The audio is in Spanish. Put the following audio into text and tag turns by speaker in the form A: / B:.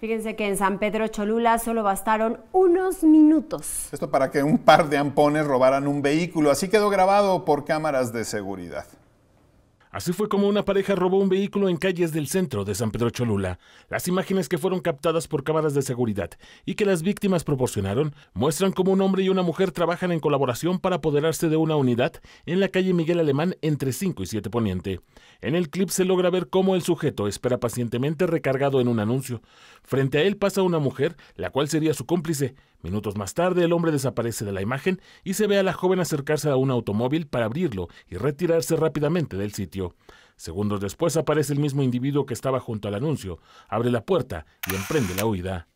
A: Fíjense que en San Pedro Cholula solo bastaron unos
B: minutos. Esto para que un par de ampones robaran un vehículo, así quedó grabado por cámaras de seguridad.
C: Así fue como una pareja robó un vehículo en calles del centro de San Pedro Cholula. Las imágenes que fueron captadas por cámaras de seguridad y que las víctimas proporcionaron muestran cómo un hombre y una mujer trabajan en colaboración para apoderarse de una unidad en la calle Miguel Alemán entre 5 y 7 Poniente. En el clip se logra ver cómo el sujeto espera pacientemente recargado en un anuncio. Frente a él pasa una mujer, la cual sería su cómplice. Minutos más tarde el hombre desaparece de la imagen y se ve a la joven acercarse a un automóvil para abrirlo y retirarse rápidamente del sitio. Segundos después aparece el mismo individuo que estaba junto al anuncio, abre la puerta y emprende la huida.